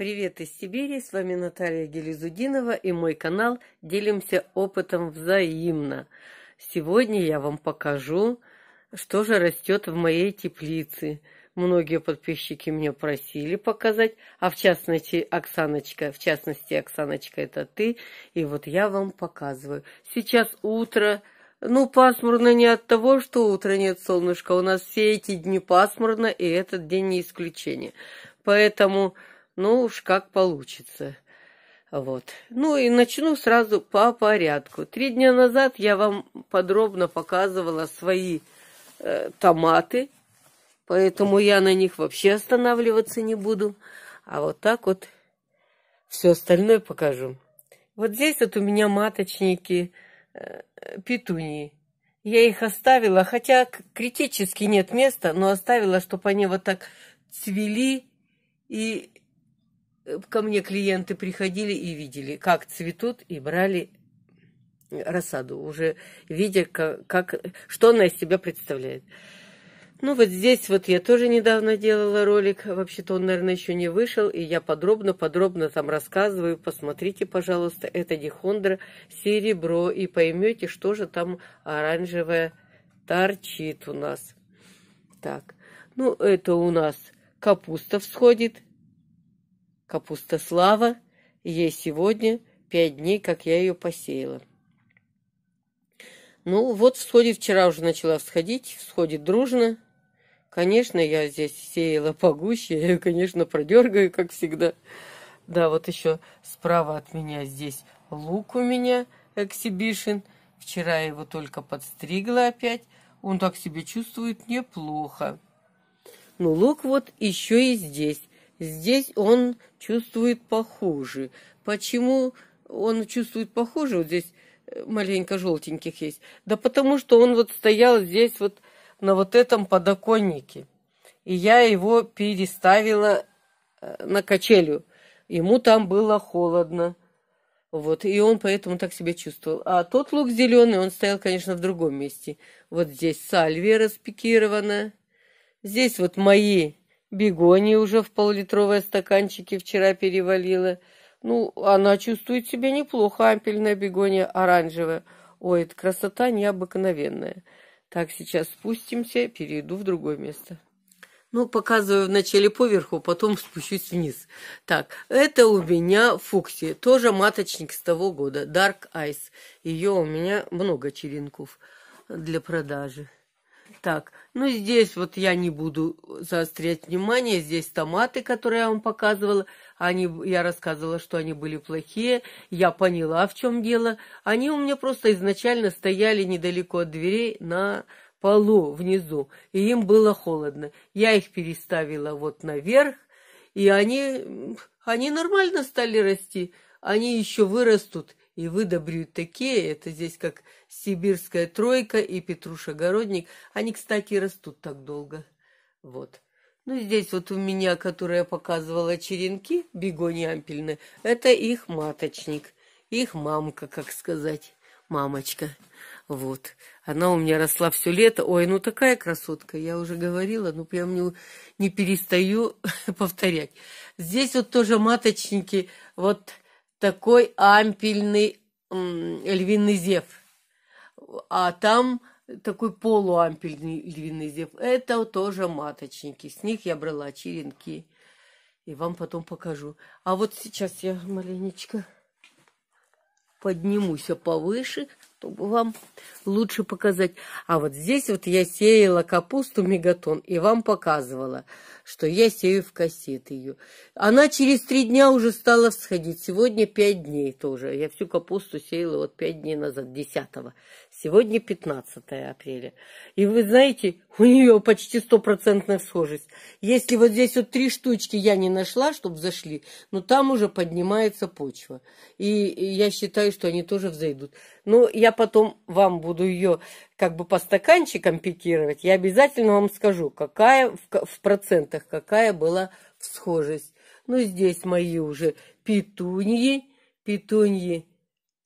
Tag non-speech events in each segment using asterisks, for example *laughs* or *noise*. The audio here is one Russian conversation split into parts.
Привет из Сибири, с вами Наталья Гелизудинова и мой канал «Делимся опытом взаимно». Сегодня я вам покажу, что же растет в моей теплице. Многие подписчики меня просили показать, а в частности Оксаночка, в частности Оксаночка это ты, и вот я вам показываю. Сейчас утро, ну, пасмурно не от того, что утро нет солнышка. У нас все эти дни пасмурно, и этот день не исключение. Поэтому ну уж как получится. Вот. Ну и начну сразу по порядку. Три дня назад я вам подробно показывала свои э, томаты, поэтому я на них вообще останавливаться не буду. А вот так вот все остальное покажу. Вот здесь вот у меня маточники э, петунии. Я их оставила, хотя критически нет места, но оставила, чтобы они вот так цвели и Э, ко мне клиенты приходили и видели, как цветут, и брали рассаду, уже видя, как, как, что она из себя представляет. Ну, вот здесь вот я тоже недавно делала ролик, вообще-то он, наверное, еще не вышел, и я подробно-подробно там рассказываю, посмотрите, пожалуйста, это дихондра серебро, и поймете, что же там оранжевое торчит у нас. Так, ну, это у нас капуста всходит, Капуста слава, ей сегодня пять дней, как я ее посеяла. Ну, вот всходит, вчера уже начала всходить, всходит дружно. Конечно, я здесь сеяла погуще, я *laughs* ее, конечно, продергаю, как всегда. Да, вот еще справа от меня здесь лук у меня, эксибишен. Вчера я его только подстригла опять. Он так себя чувствует неплохо. Ну, лук вот еще и здесь. Здесь он чувствует похуже. Почему он чувствует похоже? Вот здесь э, маленько желтеньких есть. Да потому что он вот стоял здесь вот на вот этом подоконнике. И я его переставила э, на качелю. Ему там было холодно. Вот, и он поэтому так себя чувствовал. А тот лук зеленый, он стоял, конечно, в другом месте. Вот здесь сальвия распикирована. Здесь вот мои Бегония уже в поллитровые стаканчики вчера перевалила. Ну, она чувствует себя неплохо, ампельная бегония оранжевая. Ой, это красота необыкновенная. Так, сейчас спустимся, перейду в другое место. Ну, показываю вначале поверху, потом спущусь вниз. Так, это у меня Фукси, тоже маточник с того года, Dark Ice. Ее у меня много черенков для продажи. Так, ну здесь вот я не буду заострять внимание. Здесь томаты, которые я вам показывала. Они, я рассказывала, что они были плохие. Я поняла, в чем дело. Они у меня просто изначально стояли недалеко от дверей на полу внизу. И им было холодно. Я их переставила вот наверх. И они, они нормально стали расти. Они еще вырастут и выдобрют такие, это здесь как сибирская тройка и петруш-огородник. Они, кстати, растут так долго. Вот. Ну, здесь вот у меня, которая я показывала черенки, бегони ампельные, это их маточник, их мамка, как сказать, мамочка. Вот. Она у меня росла все лето. Ой, ну такая красотка, я уже говорила, ну прям не, не перестаю *laughs* повторять. Здесь вот тоже маточники, вот такой ампельный львиный зев, а там такой полуампельный львиный зев. Это тоже маточники. С них я брала черенки. И вам потом покажу. А вот сейчас я маленечко поднимусь а повыше, чтобы вам лучше показать. А вот здесь вот я сеяла капусту мегатон и вам показывала, что я сею в кассет ее. Она через три дня уже стала всходить. Сегодня пять дней тоже. Я всю капусту сеяла вот пять дней назад, десятого. Сегодня 15 апреля. И вы знаете, у нее почти стопроцентная схожесть. Если вот здесь вот три штучки я не нашла, чтобы зашли, но там уже поднимается почва. И я считаю, что они тоже взойдут. Но ну, я потом вам буду ее как бы по стаканчикам пикировать. Я обязательно вам скажу, какая в процентах, какая была схожесть. Ну, здесь мои уже петуньи, петуньи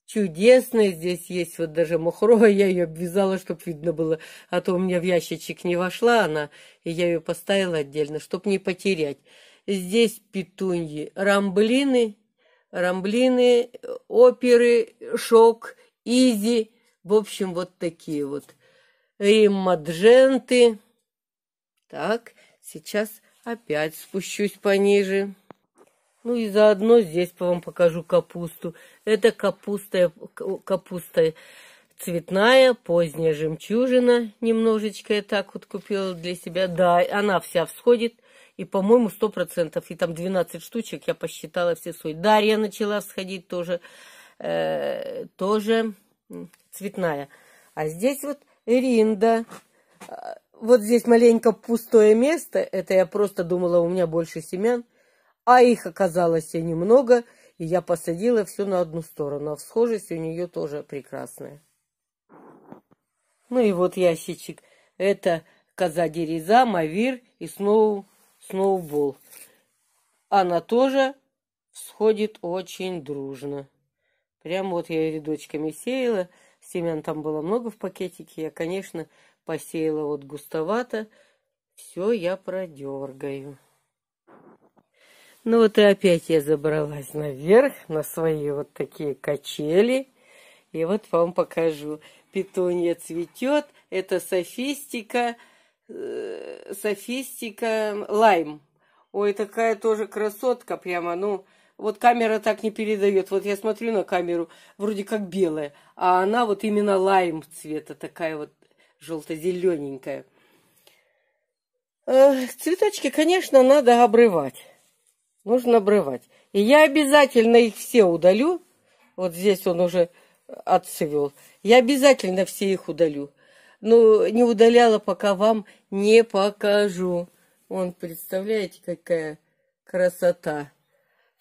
Чудесное здесь есть, вот даже мухрова я ее обвязала, чтобы видно было, а то у меня в ящичек не вошла она, и я ее поставила отдельно, чтобы не потерять. Здесь петуньи, рамблины, рамблины, оперы, шок, изи, в общем, вот такие вот. Риммадженты. Так, сейчас опять спущусь пониже. Ну и заодно здесь вам покажу капусту. Это капуста, капуста цветная, поздняя жемчужина. Немножечко я так вот купила для себя. Да, она вся всходит. И, по-моему, 100%. И там 12 штучек, я посчитала все свои. Дарья начала всходить тоже. Э, тоже цветная. А здесь вот ринда. А, вот здесь маленько пустое место. Это я просто думала, у меня больше семян. А их оказалось я немного, и я посадила все на одну сторону, а всхожесть у нее тоже прекрасная. Ну и вот ящичек. Это коза дереза, мавир и сноу, сноубол. Она тоже всходит очень дружно. Прям вот я рядочками сеяла. Семян там было много в пакетике. Я, конечно, посеяла вот густовато. Все я продергаю. Ну вот и опять я забралась наверх на свои вот такие качели. И вот вам покажу. Питония цветет. Это софистика, э, софистика лайм. Ой, такая тоже красотка прямо, ну, вот камера так не передает. Вот я смотрю на камеру, вроде как белая, а она вот именно лайм цвета, такая вот желто-зелененькая. Э, цветочки, конечно, надо обрывать нужно обрывать. И я обязательно их все удалю. Вот здесь он уже отцвел. Я обязательно все их удалю. Но ну, не удаляла, пока вам не покажу. Вон, представляете, какая красота.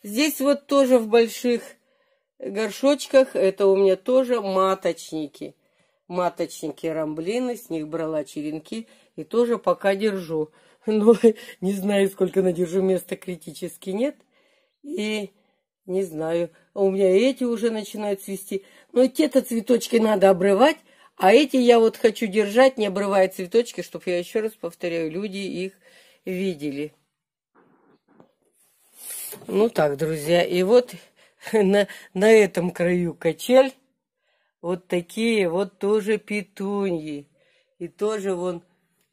Здесь вот тоже в больших горшочках, это у меня тоже маточники. Маточники рамблины, с них брала черенки и тоже пока держу. *laughs* Ну, не знаю, сколько надержу места критически нет. И не знаю, а у меня эти уже начинают цвести. Но те-то цветочки надо обрывать, а эти я вот хочу держать, не обрывая цветочки, чтобы, я еще раз повторяю, люди их видели. Ну так, друзья, и вот *laughs* на, на этом краю качель вот такие вот тоже петуньи. И тоже вон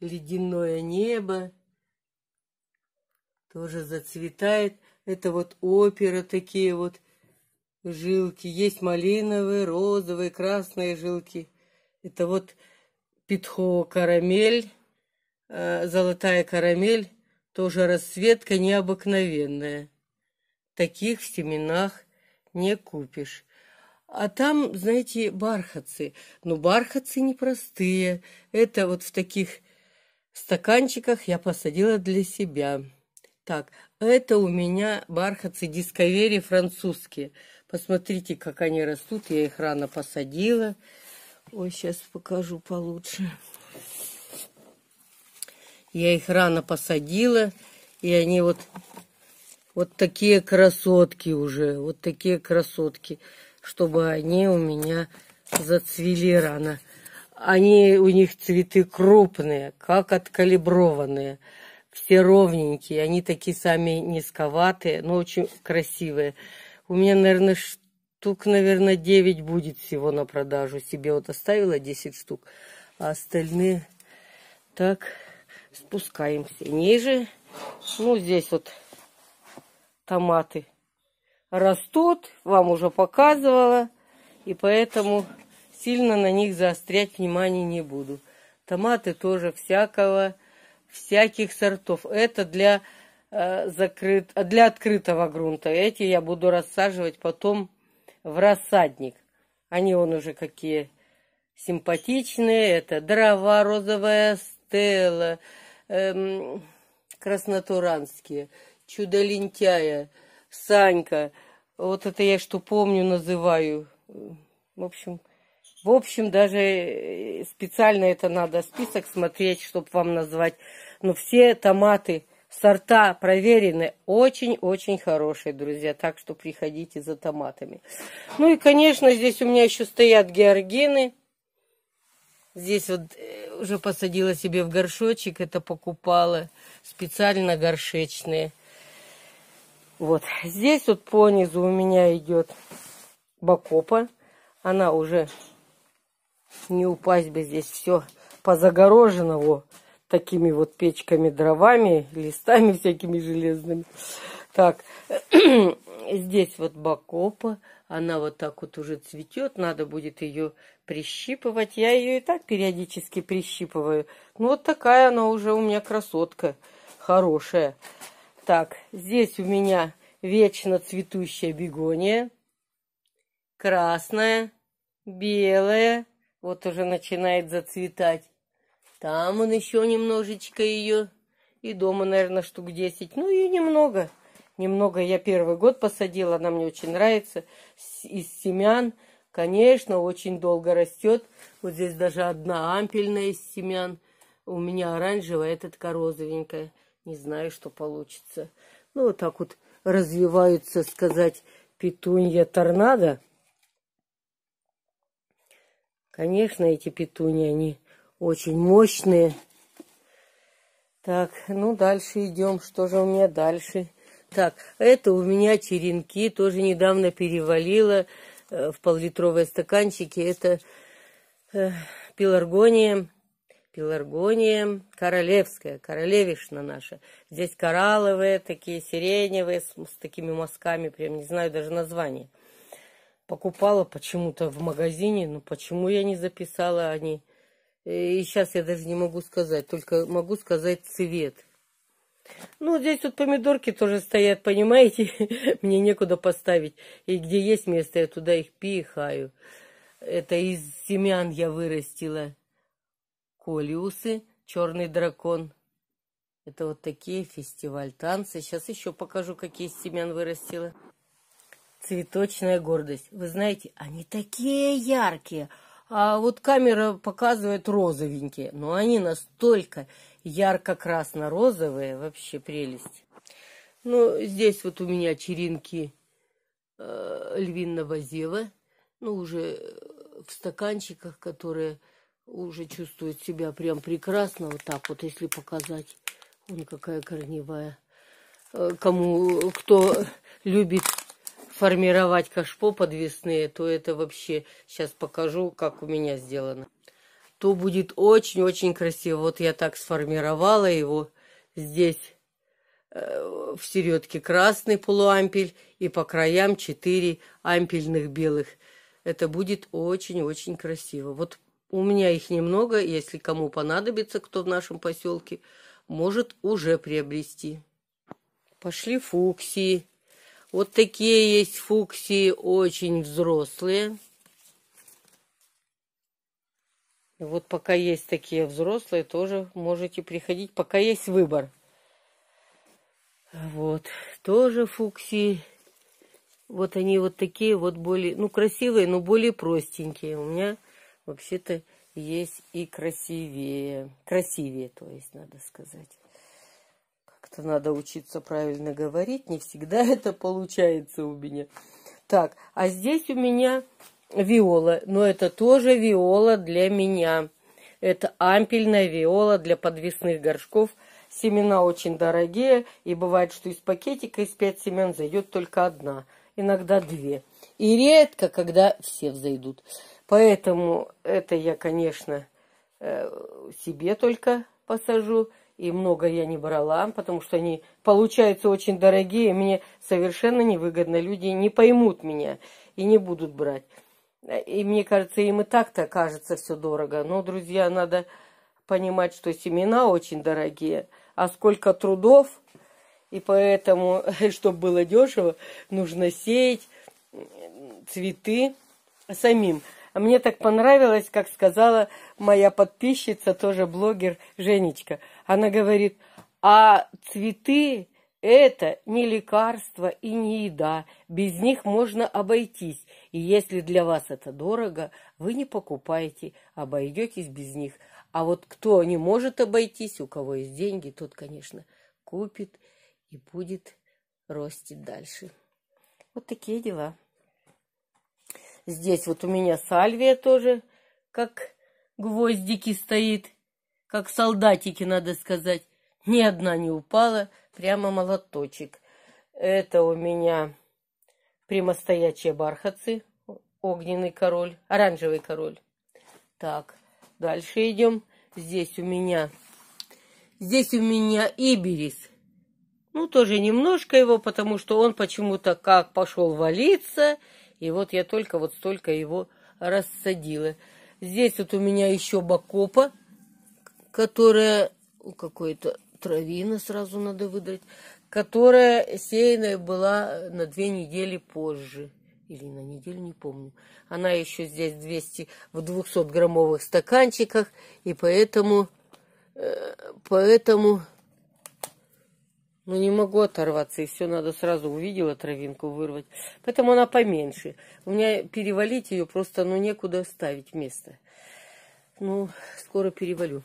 ледяное небо тоже зацветает. Это вот опера такие вот жилки. Есть малиновые, розовые, красные жилки. Это вот петхо карамель, э, золотая карамель, тоже расцветка необыкновенная. Таких в семенах не купишь. А там, знаете, бархатцы. Но ну, бархатцы непростые. Это вот в таких стаканчиках я посадила для себя. Так, это у меня бархатцы дисковери французские. Посмотрите, как они растут. Я их рано посадила. Ой, сейчас покажу получше. Я их рано посадила, и они вот, вот такие красотки уже, вот такие красотки, чтобы они у меня зацвели рано. Они, у них цветы крупные, как откалиброванные все ровненькие, они такие сами низковатые, но очень красивые. У меня, наверное, штук, наверное, 9 будет всего на продажу. Себе вот оставила 10 штук, а остальные... Так, спускаемся ниже. Ну, здесь вот томаты растут, вам уже показывала, и поэтому сильно на них заострять внимание не буду. Томаты тоже всякого всяких сортов. Это для, э, закрыт, для открытого грунта. Эти я буду рассаживать потом в рассадник. Они он уже какие симпатичные. Это дрова, розовая стела, эм, краснотуранские, чудо-лентяя, Санька. Вот это я что помню, называю. Э, в общем, в общем, даже э, специально это надо список смотреть, чтобы вам назвать. Но ну, все томаты, сорта проверены, очень-очень хорошие, друзья. Так что приходите за томатами. Ну и, конечно, здесь у меня еще стоят георгины. Здесь вот э, уже посадила себе в горшочек, это покупала. Специально горшечные. Вот здесь вот по низу у меня идет бакопа. Она уже не упасть бы здесь все позагорожено во, такими вот печками, дровами, листами всякими железными. Так, *clears throat* здесь вот бакопа, она вот так вот уже цветет, надо будет ее прищипывать. Я ее и так периодически прищипываю. Ну, вот такая она уже у меня красотка хорошая. Так, здесь у меня вечно цветущая бегония, красная, белая, вот уже начинает зацветать. Там он еще немножечко ее. И дома, наверное, штук десять. Ну, ее немного. Немного я первый год посадила, она мне очень нравится. Из семян, конечно, очень долго растет. Вот здесь даже одна ампельная из семян. У меня оранжевая, а эта такая розовенькая. Не знаю, что получится. Ну, вот так вот развиваются, сказать, петунья торнадо. Конечно, эти петуни, они очень мощные. Так, ну дальше идем. Что же у меня дальше? Так, это у меня черенки. Тоже недавно перевалила э, в поллитровые стаканчики. Это э, пеларгония. Пеларгония королевская, королевишна наша. Здесь коралловые, такие сиреневые, с, с такими мазками, прям не знаю даже название покупала почему-то в магазине, но ну, почему я не записала они. Э, и сейчас я даже не могу сказать, только могу сказать цвет. Ну, здесь вот помидорки тоже стоят, понимаете? *laughs* Мне некуда поставить. И где есть место, я туда их пихаю. Это из семян я вырастила. Колиусы, черный дракон. Это вот такие фестиваль танцы. Сейчас еще покажу, какие из семян вырастила цветочная гордость. Вы знаете, они такие яркие. А вот камера показывает розовенькие, но они настолько ярко-красно-розовые, вообще прелесть. Ну, здесь вот у меня черенки э, львиного зева, ну, уже э, в стаканчиках, которые уже чувствуют себя прям прекрасно, вот так вот, если показать. Вон какая корневая. Э, кому, кто любит формировать кашпо подвесные, то это вообще сейчас покажу, как у меня сделано. То будет очень-очень красиво. Вот я так сформировала его. Здесь э, в середке красный полуампель и по краям 4 ампельных белых. Это будет очень-очень красиво. Вот у меня их немного, если кому понадобится, кто в нашем поселке, может уже приобрести. Пошли фуксии. Вот такие есть фуксии, очень взрослые. Вот пока есть такие взрослые, тоже можете приходить, пока есть выбор. Вот, тоже фуксии. Вот они вот такие вот более, ну, красивые, но более простенькие. У меня вообще-то есть и красивее. Красивее, то есть, надо сказать. Как-то надо учиться правильно говорить. Не всегда *laughs* это получается у меня. Так, а здесь у меня виола. Но это тоже виола для меня. Это ампельная виола для подвесных горшков. Семена очень дорогие. И бывает, что из пакетика из пять семян зайдет только одна. Иногда две. И редко, когда все взойдут. Поэтому это я, конечно, э, себе только посажу и много я не брала, потому что они получаются очень дорогие, мне совершенно невыгодно, люди не поймут меня и не будут брать. И мне кажется, им и так-то кажется все дорого. Но, друзья, надо понимать, что семена очень дорогие, а сколько трудов, и поэтому, *laughs* чтобы было дешево, нужно сеять цветы самим. Мне так понравилось, как сказала моя подписчица, тоже блогер Женечка. Она говорит, а цветы это не лекарство и не еда. Без них можно обойтись. И если для вас это дорого, вы не покупаете, обойдетесь без них. А вот кто не может обойтись, у кого есть деньги, тот, конечно, купит и будет расти дальше. Вот такие дела. Здесь вот у меня сальвия тоже, как гвоздики стоит, как солдатики, надо сказать. Ни одна не упала, прямо молоточек. Это у меня прямостоячие бархатцы, огненный король, оранжевый король. Так, дальше идем. Здесь у меня, здесь у меня иберис. Ну, тоже немножко его, потому что он почему-то как пошел валиться, и вот я только вот столько его рассадила. Здесь вот у меня еще бакопа, которая... Какой-то травина сразу надо выдрать, которая сеянная была на две недели позже. Или на неделю, не помню. Она еще здесь 200, в 200-граммовых стаканчиках, и поэтому, э, поэтому ну, не могу оторваться, и все надо сразу увидела травинку вырвать. Поэтому она поменьше. У меня перевалить ее просто, ну, некуда ставить место. Ну, скоро перевалю.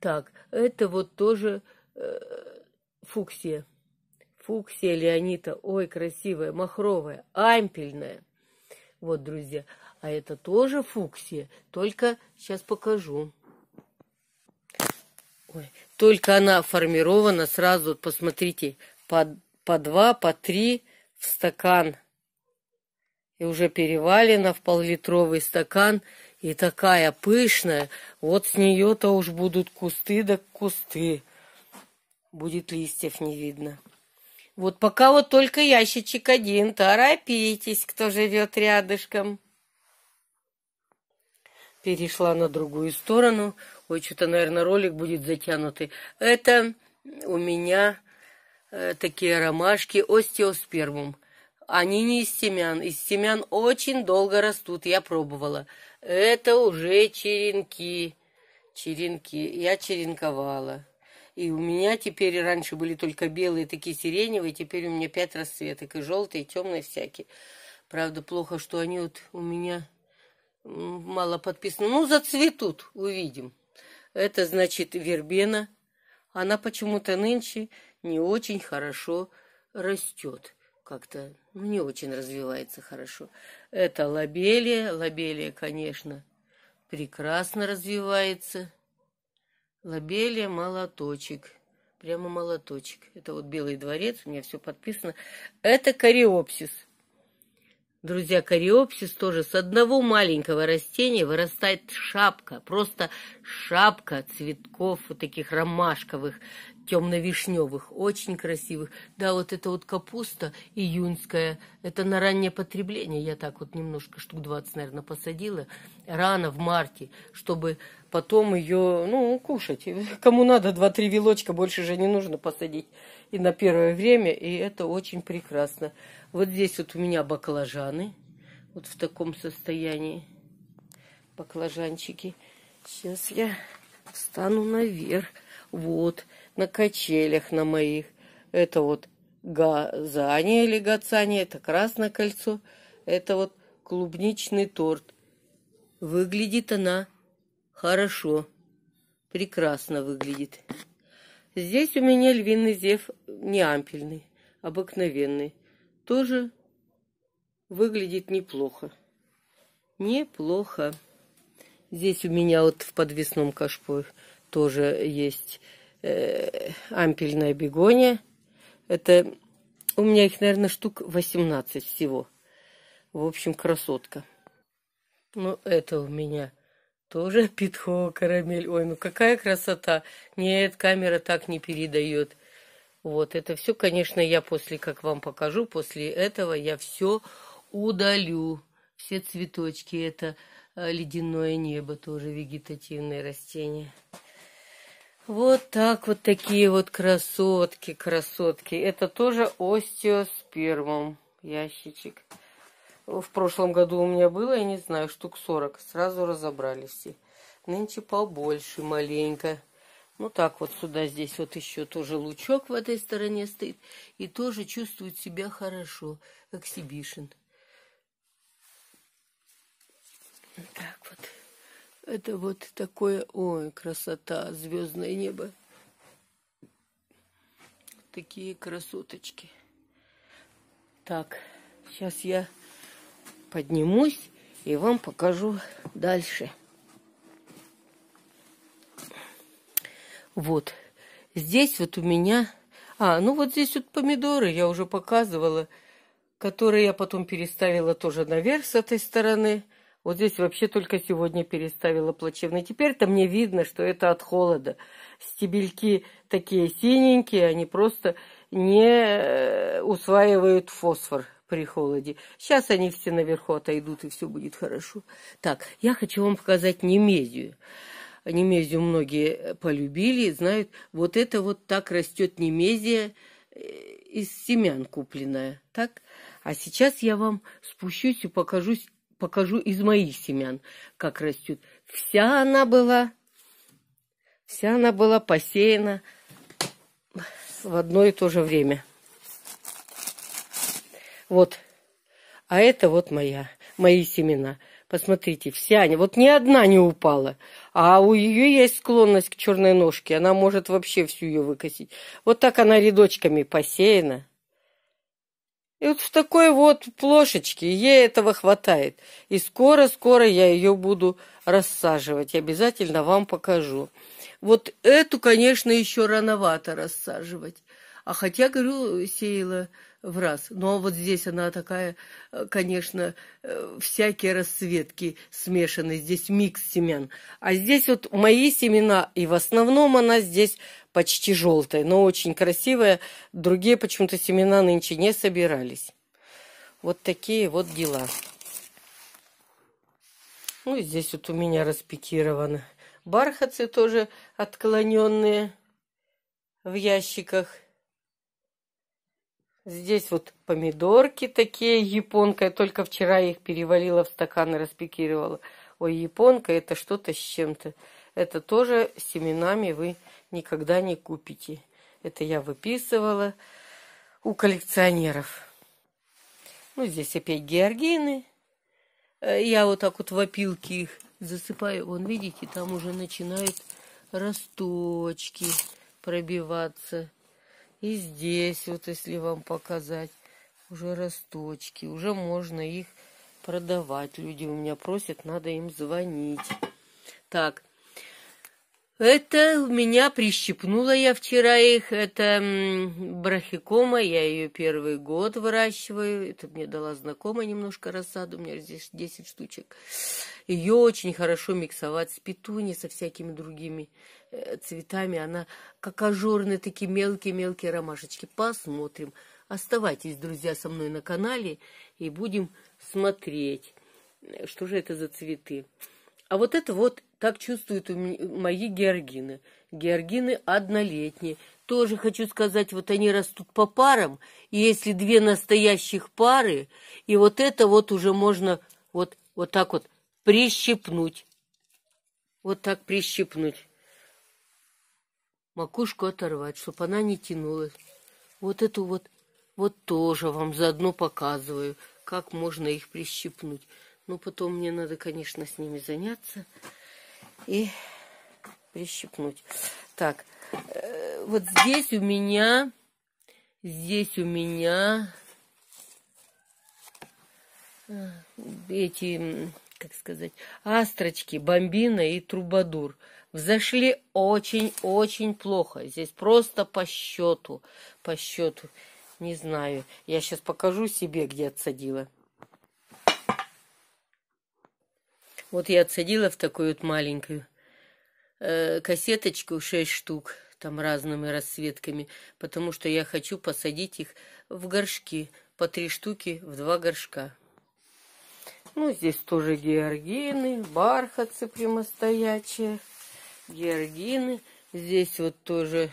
Так, это вот тоже э, фуксия. Фуксия Леонита. Ой, красивая, махровая, ампельная. Вот, друзья. А это тоже фуксия. Только сейчас покажу. Ой, только она формирована сразу, посмотрите, по, по два, по три в стакан. И уже перевалена в поллитровый стакан. И такая пышная. Вот с нее-то уж будут кусты да кусты. Будет листьев не видно. Вот пока вот только ящичек один. Торопитесь, кто живет рядышком перешла на другую сторону. Ой, что-то, наверное, ролик будет затянутый. Это у меня э, такие ромашки остеоспермум. Они не из семян. Из семян очень долго растут, я пробовала. Это уже черенки. Черенки. Я черенковала. И у меня теперь раньше были только белые, такие сиреневые, теперь у меня пять расцветок, и желтые, и темные всякие. Правда, плохо, что они вот у меня мало подписано. Ну, зацветут, увидим. Это значит вербена. Она почему-то нынче не очень хорошо растет. Как-то ну, не очень развивается хорошо. Это лабелия. Лабелия, конечно, прекрасно развивается. Лабелия молоточек. Прямо молоточек. Это вот Белый дворец, у меня все подписано. Это кариопсис. Друзья, кориопсис тоже с одного маленького растения вырастает шапка, просто шапка цветков вот таких ромашковых темно-вишневых, очень красивых. Да, вот это вот капуста июньская, это на раннее потребление. Я так вот немножко, штук 20, наверное, посадила. Рано, в марте, чтобы потом ее, ну, кушать. Кому надо, 2-3 вилочка, больше же не нужно посадить. И на первое время, и это очень прекрасно. Вот здесь вот у меня баклажаны, вот в таком состоянии. Баклажанчики. Сейчас я встану наверх. Вот, на качелях на моих. Это вот газания или гацания, это красное кольцо. Это вот клубничный торт. Выглядит она хорошо. Прекрасно выглядит. Здесь у меня львиный зев не ампельный, обыкновенный. Тоже выглядит неплохо. Неплохо. Здесь у меня вот в подвесном кашпо тоже есть э, ампельная бегония. Это у меня их, наверное, штук 18 всего. В общем, красотка. Ну, это у меня тоже *laughs* питхо, карамель. Ой, ну какая красота. Нет, камера так не передает. Вот, это все, конечно, я после, как вам покажу, после этого я все удалю. Все цветочки, это э, ледяное небо, тоже вегетативные растения вот так вот такие вот красотки, красотки. Это тоже остеоспермум ящичек. В прошлом году у меня было, я не знаю, штук 40. Сразу разобрали все. Нынче побольше маленько. Ну так вот сюда здесь вот еще тоже лучок в этой стороне стоит. И тоже чувствует себя хорошо, как Так вот. Это вот такое, ой, красота, звездное небо. Такие красоточки. Так, сейчас я поднимусь и вам покажу дальше. Вот. Здесь вот у меня... А, ну вот здесь вот помидоры я уже показывала, которые я потом переставила тоже наверх с этой стороны. Вот здесь вообще только сегодня переставила плачевно. Теперь-то мне видно, что это от холода. Стебельки такие синенькие, они просто не э, усваивают фосфор при холоде. Сейчас они все наверху отойдут, и все будет хорошо. Так, я хочу вам показать немезию. Немезию многие полюбили, знают. Вот это вот так растет немезия э, из семян купленная. Так? А сейчас я вам спущусь и покажусь покажу из моих семян, как растет. Вся она была, вся она была посеяна в одно и то же время. Вот. А это вот моя, мои семена. Посмотрите, все они. Вот ни одна не упала. А у нее есть склонность к черной ножке. Она может вообще всю ее выкосить. Вот так она рядочками посеяна. И вот в такой вот плошечке ей этого хватает. И скоро-скоро я ее буду рассаживать. Обязательно вам покажу. Вот эту, конечно, еще рановато рассаживать. А хотя, говорю, сеяла в раз. Но вот здесь она такая, э, конечно, э, всякие расцветки смешаны. Здесь микс семян. А здесь вот мои семена, и в основном она здесь почти желтая, но очень красивая. Другие почему-то семена нынче не собирались. Вот такие вот дела. Ну, и здесь вот у меня распикировано. Бархатцы тоже отклоненные в ящиках. Здесь вот помидорки такие, японка. Я только вчера их перевалила в стакан и распикировала. Ой, японка, это что-то с чем-то. Это тоже семенами вы никогда не купите. Это я выписывала у коллекционеров. Ну, здесь опять георгины. Э, я вот так вот в опилке их засыпаю. Вон, видите, там уже начинают росточки пробиваться. И здесь, вот если вам показать, уже росточки. Уже можно их продавать. Люди у меня просят, надо им звонить. Так, это у меня прищипнула я вчера их, это брахикома, я ее первый год выращиваю, это мне дала знакомая немножко рассаду, у меня здесь 10 штучек. Ее очень хорошо миксовать с петуни, со всякими другими э, цветами, она как ажурные такие мелкие-мелкие ромашечки. Посмотрим. Оставайтесь, друзья, со мной на канале и будем смотреть, э, что же это за цветы. А вот это вот так чувствуют мои георгины. Георгины однолетние. Тоже хочу сказать, вот они растут по парам, и если две настоящих пары, и вот это вот уже можно вот, вот так вот прищипнуть. Вот так прищипнуть. Макушку оторвать, чтобы она не тянулась. Вот эту вот, вот тоже вам заодно показываю, как можно их прищипнуть. Но ну, потом мне надо, конечно, с ними заняться и прищипнуть. Так, э, вот здесь у меня, здесь у меня э, эти, как сказать, астрочки, бомбина и трубадур. Взошли очень-очень плохо. Здесь просто по счету, по счету. Не знаю. Я сейчас покажу себе, где отсадила. Вот я отсадила в такую вот маленькую э, кассеточку, шесть штук, там разными расцветками, потому что я хочу посадить их в горшки, по три штуки в два горшка. Ну, здесь тоже георгины, бархатцы прямостоячие, георгины. Здесь вот тоже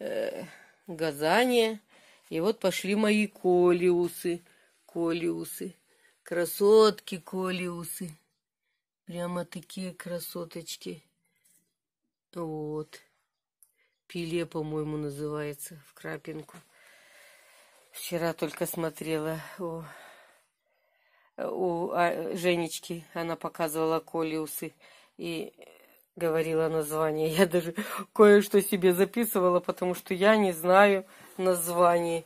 э, газания. И вот пошли мои колиусы, колиусы, красотки колиусы. Прямо такие красоточки. Вот. Пиле, по-моему, называется, в крапинку. Вчера только смотрела у, у а, Женечки. Она показывала колиусы и говорила название. Я даже кое-что себе записывала, потому что я не знаю названий.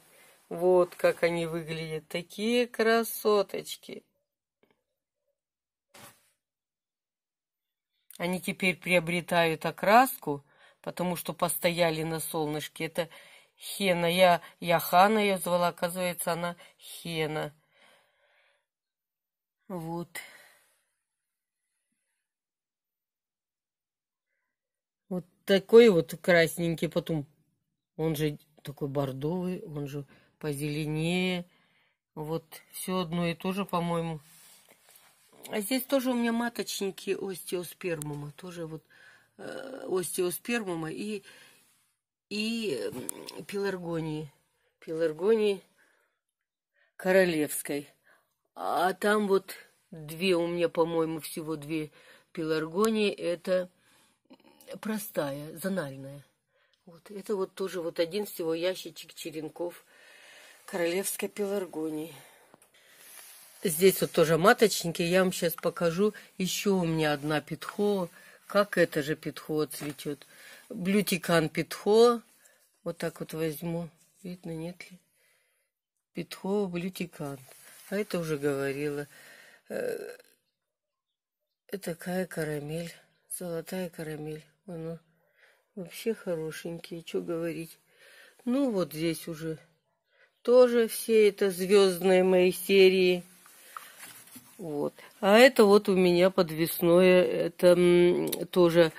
Вот как они выглядят. Такие красоточки. Они теперь приобретают окраску, потому что постояли на солнышке. Это Хена. Я, я Хана ее звала, оказывается, она Хена. Вот. Вот такой вот красненький потом. Он же такой бордовый, он же позеленее. Вот все одно и то же, по-моему. А здесь тоже у меня маточники остеоспермума, тоже вот э, остеоспермума и, и пеларгонии, пеларгонии королевской. А там вот две у меня, по-моему, всего две пеларгонии, это простая, зональная. Вот, это вот тоже вот один всего ящичек черенков королевской пеларгонии. Здесь вот тоже маточники. Я вам сейчас покажу. Еще у меня одна петхо. Как это же петхо цветет. Блютикан петхо. Вот так вот возьму. Видно, нет ли? Петхо блютикан. А это уже говорила. Это такая карамель. Золотая карамель. Она вообще хорошенькие. Что говорить? Ну, вот здесь уже тоже все это звездные мои серии. Вот. А это вот у меня подвесное, это тоже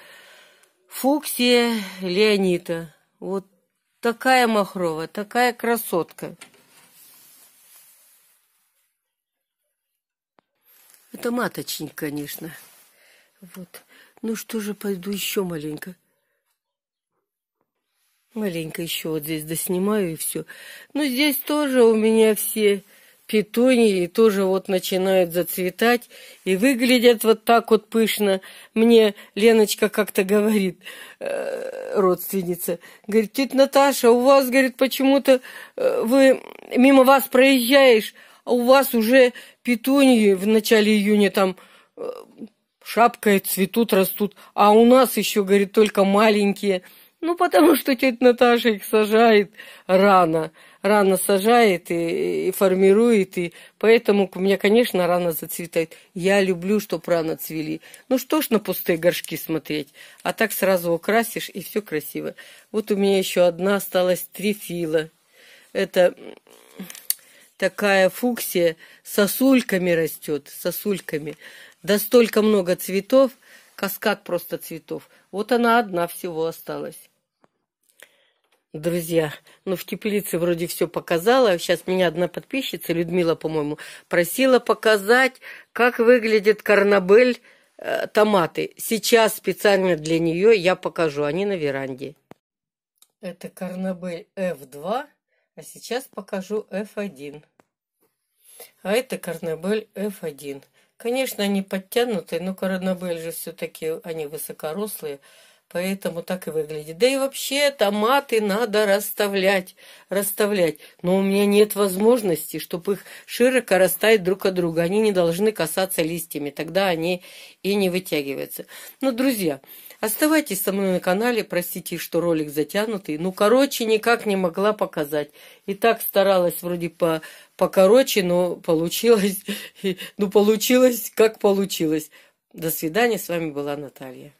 Фуксия Леонита. Вот такая махровая, такая красотка. Это маточник, конечно. Вот. Ну что же, пойду еще маленько. Маленько еще вот здесь доснимаю и все. Ну здесь тоже у меня все петунии тоже вот начинают зацветать и выглядят вот так вот пышно. Мне Леночка как-то говорит, э, родственница, говорит, тетя Наташа, у вас, говорит, почему-то э, вы мимо вас проезжаешь, а у вас уже петунии в начале июня там э, шапкой цветут, растут, а у нас еще, говорит, только маленькие. Ну, потому что тетя Наташа их сажает рано рано сажает и, и формирует, и поэтому у меня, конечно, рано зацветает. Я люблю, чтоб рано цвели. Ну что ж на пустые горшки смотреть, а так сразу украсишь, и все красиво. Вот у меня еще одна осталась трифила. Это такая фуксия сосульками растет, сосульками. Да столько много цветов, каскад просто цветов. Вот она одна всего осталась. Друзья, ну в теплице вроде все показала. Сейчас меня одна подписчица, Людмила, по-моему, просила показать, как выглядит карнабель э, томаты. Сейчас специально для нее я покажу. Они на веранде. Это карнабель F2, а сейчас покажу F1. А это карнабель F1. Конечно, они подтянутые, но карнабель же все-таки они высокорослые. Поэтому так и выглядит. Да и вообще томаты надо расставлять, расставлять. Но у меня нет возможности, чтобы их широко расставить друг от друга. Они не должны касаться листьями, тогда они и не вытягиваются. Но, ну, друзья, оставайтесь со мной на канале. Простите, что ролик затянутый. Ну, короче, никак не могла показать. И так старалась вроде по покороче, но получилось, *laughs* ну, получилось, как получилось. До свидания, с вами была Наталья.